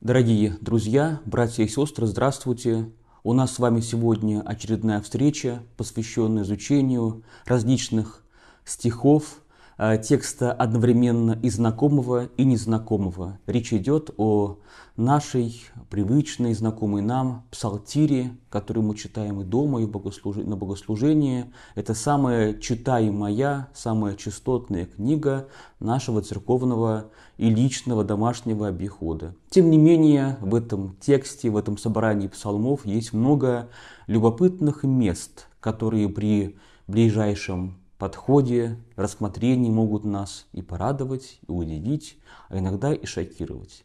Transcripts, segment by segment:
Дорогие друзья, братья и сестры, здравствуйте! У нас с вами сегодня очередная встреча, посвященная изучению различных стихов Э, текста одновременно и знакомого, и незнакомого. Речь идет о нашей привычной, знакомой нам псалтире, которую мы читаем и дома, и богослуж... на богослужении. Это самая читаемая, самая частотная книга нашего церковного и личного домашнего обихода. Тем не менее, в этом тексте, в этом собрании псалмов есть много любопытных мест, которые при ближайшем подходе, рассмотрении могут нас и порадовать, и удивить, а иногда и шокировать.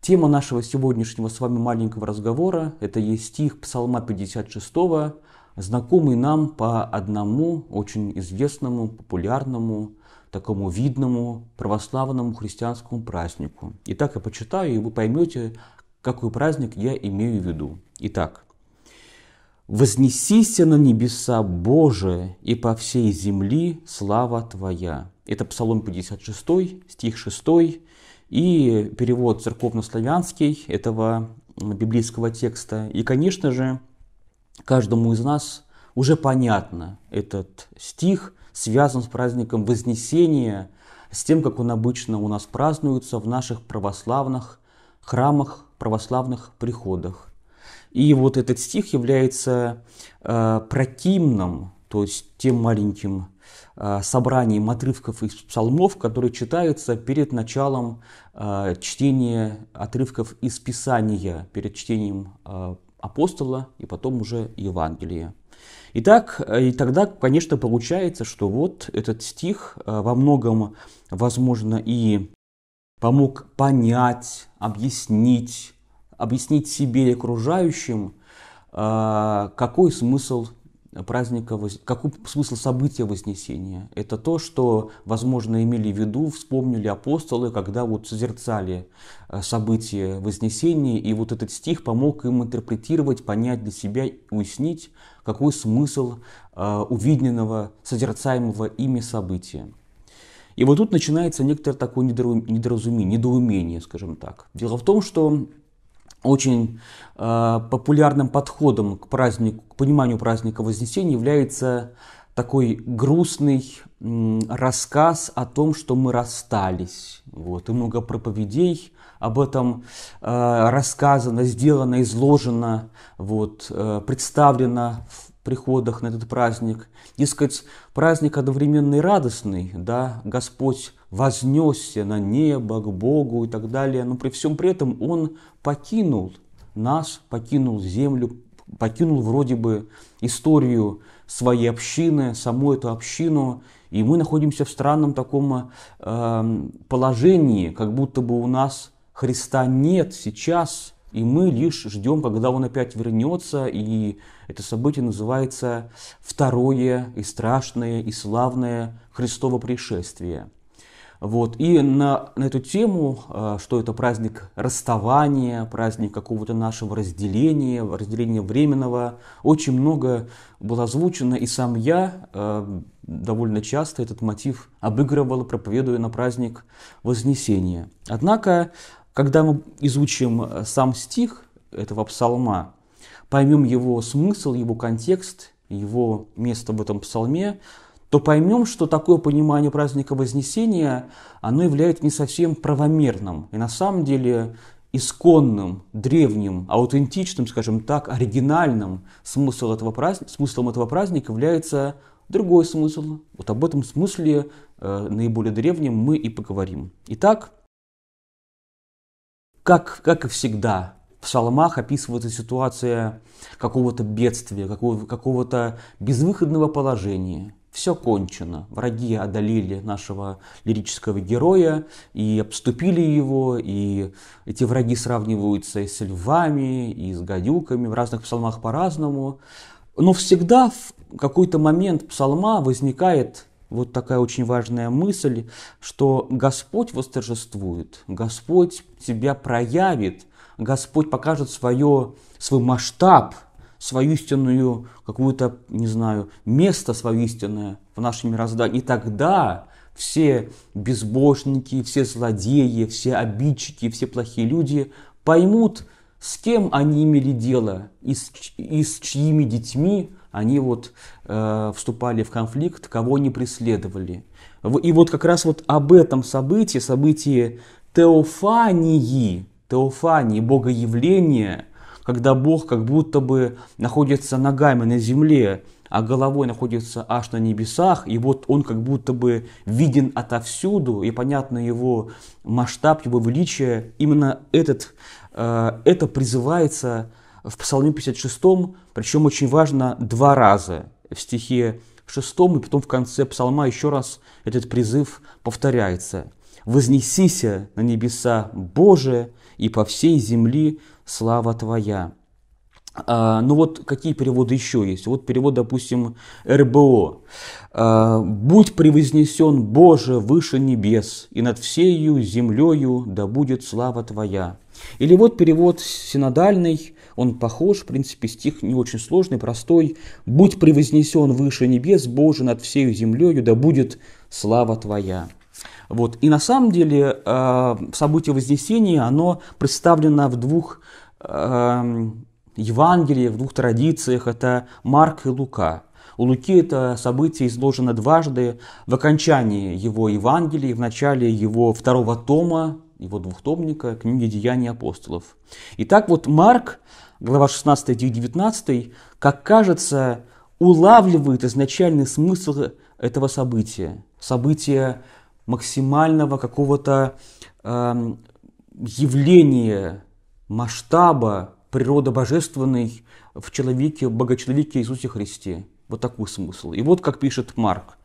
Тема нашего сегодняшнего с вами маленького разговора – это есть стих Псалма 56, знакомый нам по одному очень известному, популярному, такому видному православному христианскому празднику. Итак, я почитаю, и вы поймете, какой праздник я имею в виду. Итак, Вознесися на небеса, Боже, и по всей земли слава Твоя. Это Псалом 56, стих 6, и перевод церковнославянский этого библейского текста. И, конечно же, каждому из нас уже понятно этот стих, связан с праздником Вознесения, с тем, как он обычно у нас празднуется в наших православных храмах, православных приходах. И вот этот стих является э, противным, то есть тем маленьким э, собранием отрывков из псалмов, которые читаются перед началом э, чтения отрывков из Писания, перед чтением э, апостола и потом уже Евангелия. Итак, э, и тогда, конечно, получается, что вот этот стих э, во многом, возможно, и помог понять, объяснить, объяснить себе и окружающим, а, какой смысл праздника, какой смысл события Вознесения. Это то, что, возможно, имели в виду, вспомнили апостолы, когда вот созерцали а, события Вознесения, и вот этот стих помог им интерпретировать, понять для себя, уяснить, какой смысл а, увиденного, созерцаемого ими события. И вот тут начинается некоторое такое недоразумение, недоумение, скажем так. Дело в том, что очень э, популярным подходом к празднику, к пониманию праздника Вознесения является такой грустный э, рассказ о том, что мы расстались. Вот. И много проповедей об этом э, рассказано, сделано, изложено, вот, э, представлено в приходах на этот праздник. Дескать, праздник одновременно и радостный, да, Господь вознесся на небо, к Богу и так далее, но при всем при этом он покинул нас, покинул землю, покинул вроде бы историю своей общины, саму эту общину, и мы находимся в странном таком э, положении, как будто бы у нас Христа нет сейчас, и мы лишь ждем, когда Он опять вернется, и это событие называется «Второе и страшное и славное Христово пришествие». Вот. И на, на эту тему, а, что это праздник расставания, праздник какого-то нашего разделения, разделения временного, очень много было озвучено, и сам я а, довольно часто этот мотив обыгрывал, проповедуя на праздник Вознесения. Однако, когда мы изучим а, сам стих этого псалма, поймем его смысл, его контекст, его место в этом псалме, то поймем, что такое понимание праздника Вознесения, оно является не совсем правомерным и на самом деле исконным, древним, аутентичным, скажем так, оригинальным смыслом этого, праздника, смыслом этого праздника является другой смысл. Вот об этом смысле э, наиболее древнем мы и поговорим. Итак, как, как и всегда, в псалмах описывается ситуация какого-то бедствия, какого, какого-то безвыходного положения – все кончено. Враги одолели нашего лирического героя и обступили его, и эти враги сравниваются и с львами, и с гадюками, в разных псалмах по-разному. Но всегда в какой-то момент псалма возникает вот такая очень важная мысль, что Господь восторжествует, Господь себя проявит, Господь покажет свое, свой масштаб – свою истинную какую-то, не знаю, место свое истинное в нашем мироздании. И тогда все безбожники, все злодеи, все обидчики, все плохие люди поймут, с кем они имели дело и с, и с чьими детьми они вот э, вступали в конфликт, кого они преследовали. И вот как раз вот об этом событии, событии Теофании, Теофании, Богоявления – когда Бог как будто бы находится ногами на земле, а головой находится аж на небесах, и вот он как будто бы виден отовсюду, и понятно его масштаб, его величие. Именно этот, э, это призывается в Псалме 56, причем очень важно два раза в стихе 6, и потом в конце Псалма еще раз этот призыв повторяется. «Вознесися на небеса Божие, и по всей земли слава Твоя. А, ну вот какие переводы еще есть? Вот перевод, допустим, РБО. А, «Будь превознесен, Боже, выше небес, и над всею землею да будет слава Твоя». Или вот перевод синодальный, он похож, в принципе, стих не очень сложный, простой. «Будь превознесен выше небес, Боже, над всею землею да будет слава Твоя». Вот. И на самом деле э, событие Вознесения, оно представлено в двух эм, Евангелиях, в двух традициях. Это Марк и Лука. У Луки это событие изложено дважды в окончании его Евангелия, в начале его второго тома, его двухтомника, книги «Деяния апостолов». Итак, вот Марк, глава 16, стих 19, как кажется, улавливает изначальный смысл этого события, события максимального какого-то э, явления, масштаба природа божественной в человеке, богочеловеке Иисусе Христе. Вот такой смысл. И вот как пишет Марк.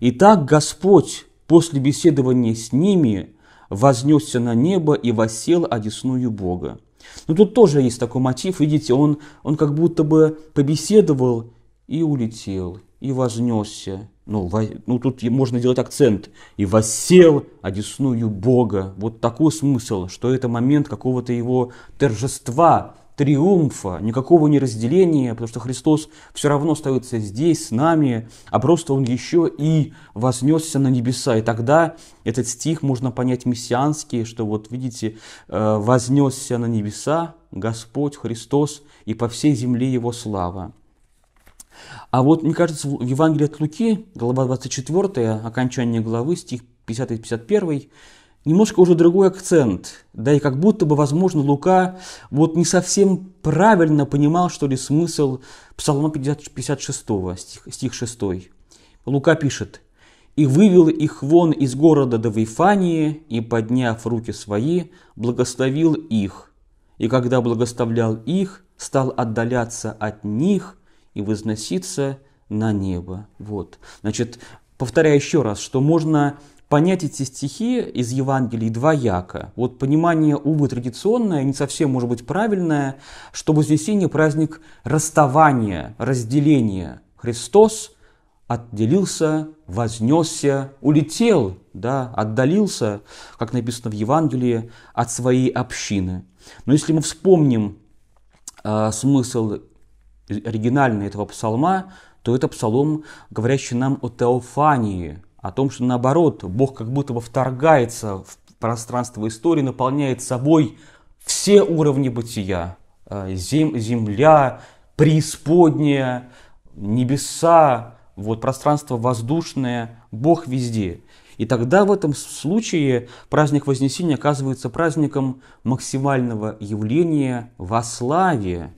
«Итак Господь после беседования с ними вознесся на небо и восел одесную Бога». Но ну, тут тоже есть такой мотив, видите, он, он как будто бы побеседовал и улетел, и вознесся. Ну, во, ну, тут можно делать акцент. И воссел одесную Бога. Вот такой смысл, что это момент какого-то его торжества, триумфа, никакого не разделения, потому что Христос все равно остается здесь, с нами, а просто Он еще и вознесся на небеса. И тогда этот стих можно понять мессианский, что вот видите, э, вознесся на небеса Господь Христос и по всей земле Его слава. А вот, мне кажется, в Евангелии от Луки, глава 24, окончание главы, стих 50 и 51, немножко уже другой акцент, да и как будто бы, возможно, Лука вот не совсем правильно понимал, что ли, смысл Псалма 56, стих, стих 6. Лука пишет, «И вывел их вон из города до Вифании, и, подняв руки свои, благословил их. И когда благословлял их, стал отдаляться от них и возноситься на небо. Вот. Значит, повторяю еще раз, что можно понять эти стихи из Евангелий двояко. Вот понимание, увы, традиционное, не совсем, может быть, правильное, что Вознесение – праздник расставания, разделения. Христос отделился, вознесся, улетел, да, отдалился, как написано в Евангелии, от своей общины. Но если мы вспомним э, смысл оригинальный этого псалма, то это псалом, говорящий нам о теофании, о том, что наоборот, Бог как будто бы вторгается в пространство истории, наполняет собой все уровни бытия. Э, зем, земля, преисподняя, небеса, вот пространство воздушное, Бог везде. И тогда в этом случае праздник Вознесения оказывается праздником максимального явления во славе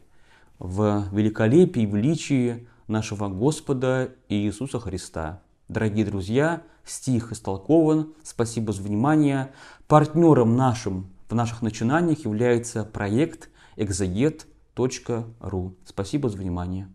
в великолепии, в величии нашего Господа Иисуса Христа. Дорогие друзья, стих истолкован. Спасибо за внимание. Партнером нашим в наших начинаниях является проект exeget.ru. Спасибо за внимание.